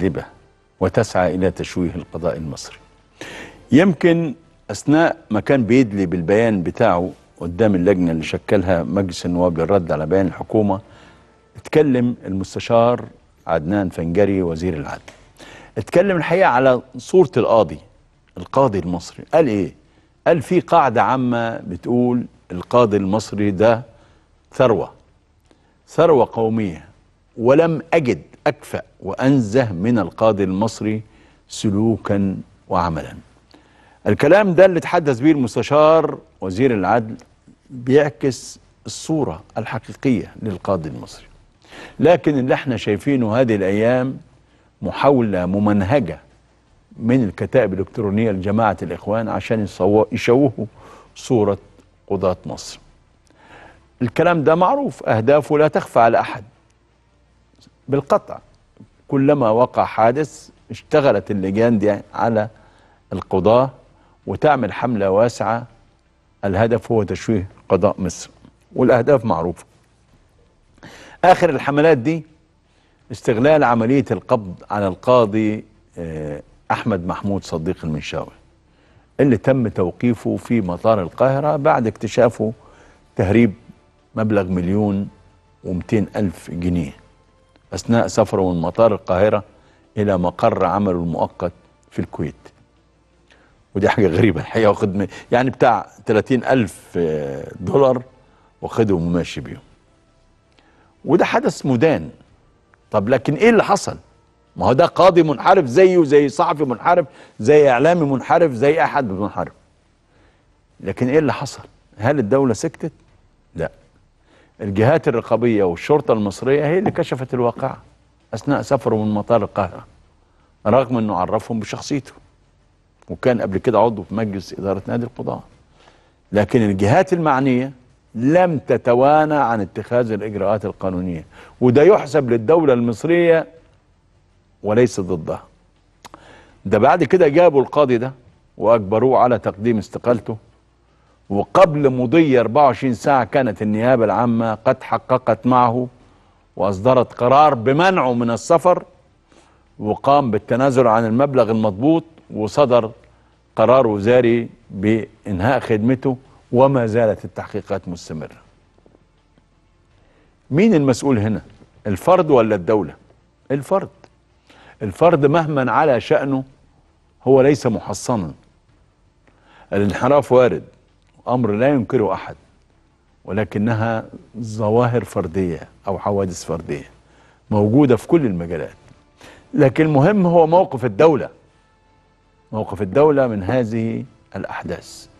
كاذبة وتسعى إلى تشويه القضاء المصري يمكن أثناء ما كان بيدلي بالبيان بتاعه قدام اللجنة اللي شكلها مجلس النواب للرد على بيان الحكومة اتكلم المستشار عدنان فنجري وزير العدل اتكلم الحقيقة على صورة القاضي القاضي المصري قال ايه قال في قاعدة عامة بتقول القاضي المصري ده ثروة ثروة قومية ولم أجد أكفأ وأنزه من القاضي المصري سلوكا وعملا الكلام ده اللي تحدث به المستشار وزير العدل بيعكس الصورة الحقيقية للقاضي المصري لكن اللي احنا شايفينه هذه الأيام محاولة ممنهجة من الكتائب الإلكترونية لجماعة الإخوان عشان يشوهوا صورة قضاة مصر الكلام ده معروف أهدافه لا تخفى على أحد بالقطع كلما وقع حادث اشتغلت اللجان دي على القضاة وتعمل حملة واسعة الهدف هو تشويه قضاء مصر والأهداف معروفة آخر الحملات دي استغلال عملية القبض على القاضي آه، أحمد محمود صديق المنشاوي اللي تم توقيفه في مطار القاهرة بعد اكتشافه تهريب مبلغ مليون ومتين ألف جنيه أثناء سفره من مطار القاهرة إلى مقر عمله المؤقت في الكويت ودي حاجة غريبة الحقيقة واخد يعني بتاع 30 ألف آه، دولار واخدهم وماشي بيهم وده حدث مدان طب لكن ايه اللي حصل ما هو ده قاضي منحرف زيه زي صحفي منحرف زي اعلامي منحرف زي احد منحرف لكن ايه اللي حصل هل الدولة سكتت لا الجهات الرقابية والشرطة المصرية هي اللي كشفت الواقع أثناء سفره من مطار القاهرة رغم أنه عرفهم بشخصيته وكان قبل كده عضو في مجلس إدارة نادي القضاء لكن الجهات المعنية لم تتوانى عن اتخاذ الإجراءات القانونية وده يحسب للدولة المصرية وليس ضدها ده بعد كده جابوا القاضي ده وأجبروه على تقديم استقالته وقبل مضي 24 ساعة كانت النيابة العامة قد حققت معه وأصدرت قرار بمنعه من السفر وقام بالتنازل عن المبلغ المضبوط وصدر قرار وزاري بإنهاء خدمته وما زالت التحقيقات مستمرة مين المسؤول هنا الفرد ولا الدولة الفرد الفرد مهما على شأنه هو ليس محصنا الانحراف وارد أمر لا ينكره أحد ولكنها ظواهر فردية أو حوادث فردية موجودة في كل المجالات لكن المهم هو موقف الدولة موقف الدولة من هذه الأحداث